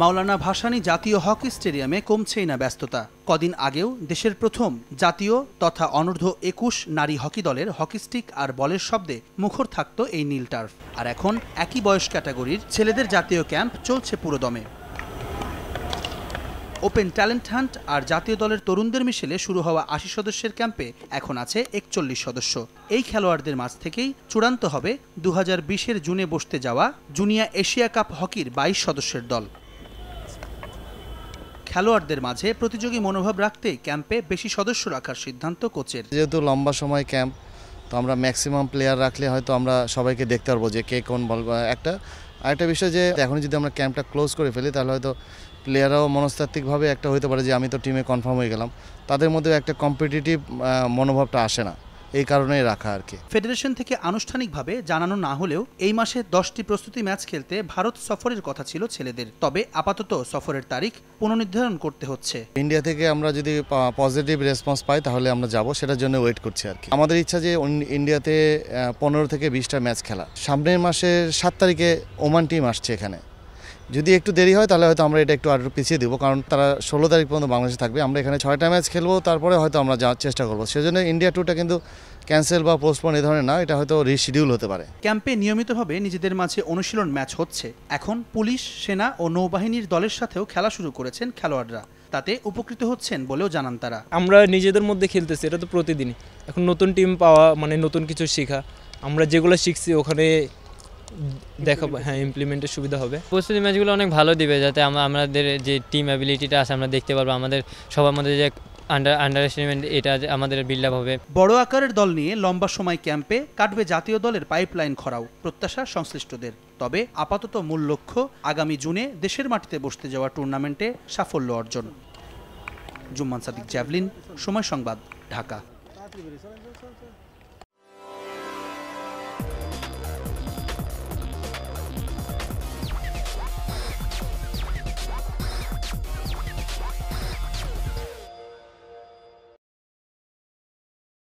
মাওলানা ভাসানি জাতীয় হকি স্টেডিয়ামে কমছেই না ব্যস্ততা কদিন আগেও দেশের প্রথম জাতীয় তথা অনূর্ধ্ব একুশ নারী হকি দলের হকি স্টিক আর বলের শব্দে মুখর থাকত এই নীল টার্ফ আর এখন একই বয়স ক্যাটাগরির ছেলেদের জাতীয় ক্যাম্প চলছে পুরোদমে ওপেন ট্যালেন্ট হান্ট আর জাতীয় দলের তরুণদের মিশেলে শুরু হওয়া আশি সদস্যের ক্যাম্পে এখন আছে একচল্লিশ সদস্য এই খেলোয়াড়দের মাঝ থেকেই চূড়ান্ত হবে দু হাজার জুনে বসতে যাওয়া জুনিয়া এশিয়া কাপ হকির বাইশ সদস্যের দল খেলোয়াড়দের মাঝে প্রতিযোগী মনোভাব রাখতে ক্যাম্পে বেশি সদস্য রাখার সিদ্ধান্ত কোচের যেহেতু লম্বা সময় ক্যাম্প তো আমরা ম্যাক্সিমাম প্লেয়ার রাখলে হয়তো আমরা সবাইকে দেখতে পারবো যে কে কোন বল একটা আরেকটা বিষয় যে এখন যদি আমরা ক্যাম্পটা ক্লোজ করে ফেলি তাহলে হয়তো প্লেয়াররাও মনস্তাত্ত্বিকভাবে একটা হইতে পারে যে আমি তো টিমে কনফার্ম হয়ে গেলাম তাদের মধ্যে একটা কম্পিটিটিভ মনোভাবটা আসে না এই কারণে রাখা আর কি ফেডারেশন থেকে আনুষ্ঠানিকভাবে জানানো না হলেও এই মাসে দশটি প্রস্তুতি ম্যাচ খেলতে ভারত সফরের কথা ছিল ছেলেদের তবে আপাতত সফরের তারিখ পুনর্নির্ধারণ করতে হচ্ছে ইন্ডিয়া থেকে আমরা যদি পজিটিভ রেসপন্স পাই তাহলে আমরা যাব সেটার জন্য ওয়েট করছি আর কি আমাদের ইচ্ছা যে ইন্ডিয়াতে পনেরো থেকে বিশটা ম্যাচ খেলা সামনের মাসের সাত তারিখে ওমান টিম আসছে এখানে যদি একটু দেরি হয় তাহলে হয়তো আমরা এটা একটু আরও পিছিয়ে দেবো কারণ তারা ষোলো তারিখ পর্যন্ত বাংলাদেশে থাকবে আমরা এখানে ছয়টা ম্যাচ খেলবো তারপরে হয়তো আমরা যাওয়ার চেষ্টা করবো সেজন্য ইন্ডিয়া টুটা কিন্তু ক্যান্সেল বা পোস্টপোন এই ধরনের না এটা হয়তো রিশিডিউল হতে পারে ক্যাম্পে নিয়মিতভাবে নিজেদের মাঝে অনুশীলন ম্যাচ হচ্ছে এখন পুলিশ সেনা ও নৌবাহিনীর দলের সাথেও খেলা শুরু করেছেন খেলোয়াড়রা তাতে উপকৃত হচ্ছেন বলেও জানান তারা আমরা নিজেদের মধ্যে খেলতেছি এটা তো প্রতিদিনই এখন নতুন টিম পাওয়া মানে নতুন কিছু শেখা আমরা যেগুলো শিখছি ওখানে দেখো হ্যাঁ ইমপ্লিমেন্টের সুবিধা হবে প্রস্তুতি ম্যাচগুলো অনেক ভালো দিবে যাতে আমাদের যে টিম অ্যাবিলিটিটা আছে আমরা দেখতে পারবো আমাদের সবার মধ্যে যে আন্ডার আন্ডার এস্টিমেন্ট এটা আমাদের বিল্ড আপ হবে বড় আকারের দল নিয়ে লম্বা সময় ক্যাম্পে কাটবে জাতীয় দলের পাইপলাইন খরাও প্রত্যাশা সংশ্লিষ্টদের তবে আপাতত মূল লক্ষ্য আগামী জুনে দেশের মাটিতে বসতে যাওয়া টুর্নামেন্টে সাফল্য অর্জন জুম্মান সাদিক জ্যাভলিন সময় সংবাদ ঢাকা